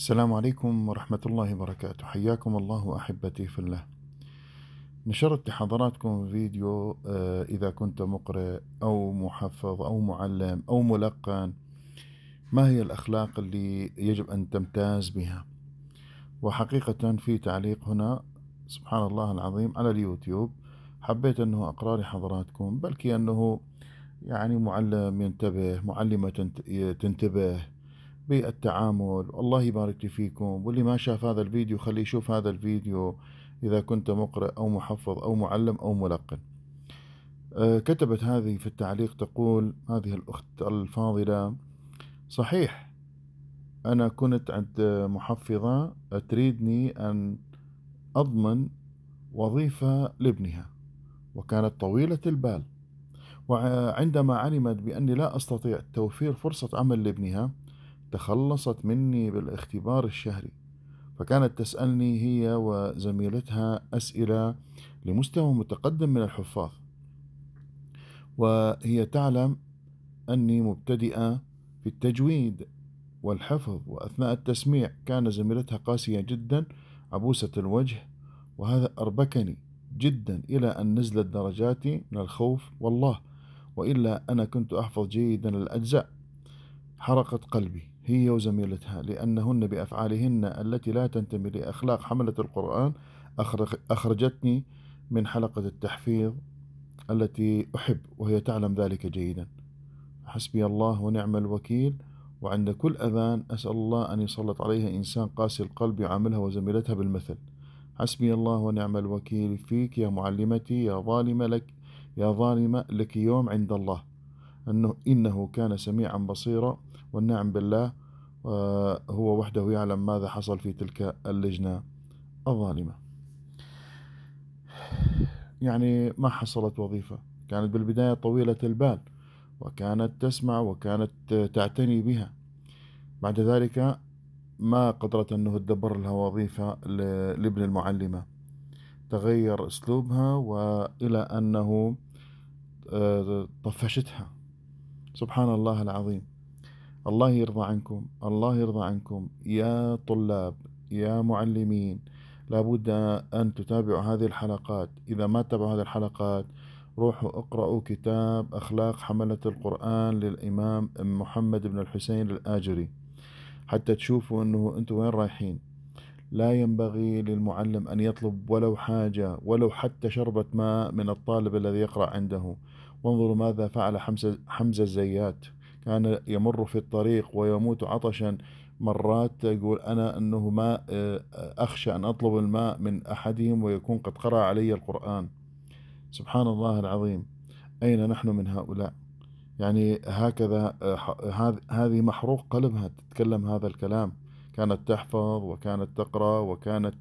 السلام عليكم ورحمة الله وبركاته حياكم الله أحبتي في الله نشرت لحضراتكم فيديو آه، إذا كنت مقرئ أو محفظ أو معلم أو ملقن ما هي الأخلاق اللي يجب أن تمتاز بها وحقيقة في تعليق هنا سبحان الله العظيم على اليوتيوب حبيت أنه أقرأ لحضراتكم بل أنه يعني معلم ينتبه معلمة تنتبه بالتعامل الله يبارك لي فيكم واللي ما شاف هذا الفيديو خليه يشوف هذا الفيديو إذا كنت مقرئ أو محفظ أو معلم أو ملقن آه، كتبت هذه في التعليق تقول هذه الأخت الفاضلة صحيح أنا كنت عند محفظة تريدني أن أضمن وظيفة لابنها وكانت طويلة البال وعندما علمت بأني لا أستطيع توفير فرصة عمل لابنها تخلصت مني بالاختبار الشهري فكانت تسألني هي وزميلتها أسئلة لمستوى متقدم من الحفاظ وهي تعلم أني مبتدئة في التجويد والحفظ وأثناء التسميع كان زميلتها قاسية جدا عبوسة الوجه وهذا أربكني جدا إلى أن نزلت درجاتي من الخوف والله وإلا أنا كنت أحفظ جيدا الأجزاء حرقت قلبي هي وزميلتها لأنهن بأفعالهن التي لا تنتمي لأخلاق حملة القرآن أخرجتني من حلقة التحفيظ التي أحب وهي تعلم ذلك جيدا حسبي الله ونعم الوكيل وعند كل أذان أسأل الله أن يسلط عليها إنسان قاسي القلب يعاملها وزميلتها بالمثل حسبي الله ونعم الوكيل فيك يا معلمتي يا ظالمة لك يا ظالمة لك يوم عند الله أنه إنه كان سميعا بصيرا والنعم بالله هو وحده يعلم ماذا حصل في تلك اللجنة الظالمة يعني ما حصلت وظيفة كانت بالبداية طويلة البال وكانت تسمع وكانت تعتني بها بعد ذلك ما قدرت أنه تدبر لها وظيفة لابن المعلمة تغير أسلوبها وإلى أنه آه، طفشتها سبحان الله العظيم الله يرضى عنكم الله يرضى عنكم يا طلاب يا معلمين لابد أن تتابعوا هذه الحلقات إذا ما تابعوا هذه الحلقات روحوا اقرأوا كتاب أخلاق حملة القرآن للإمام محمد بن الحسين الآجري حتى تشوفوا أنه أنتم وين رايحين لا ينبغي للمعلم أن يطلب ولو حاجة ولو حتى شربة ماء من الطالب الذي يقرأ عنده وانظروا ماذا فعل حمزة, حمزة الزيات كان يمر في الطريق ويموت عطشا مرات يقول أنا أنه ما آه، أخشى أن أطلب الماء من أحدهم ويكون قد قرأ علي القرآن سبحان الله العظيم أين نحن من هؤلاء يعني هكذا آه، هذه محروق قلبها تتكلم هذا الكلام كانت تحفظ وكانت تقرأ وكانت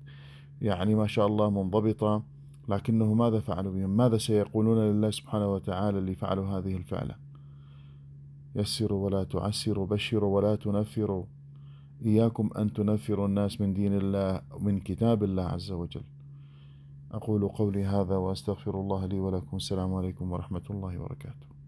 يعني ما شاء الله منضبطة لكنه ماذا فعلوا بهم ماذا سيقولون لله سبحانه وتعالى اللي فعلوا هذه الفعله يسروا ولا تعسروا بشروا ولا تنفروا إياكم أن تنفروا الناس من دين الله من كتاب الله عز وجل أقول قولي هذا وأستغفر الله لي ولكم السلام عليكم ورحمة الله وبركاته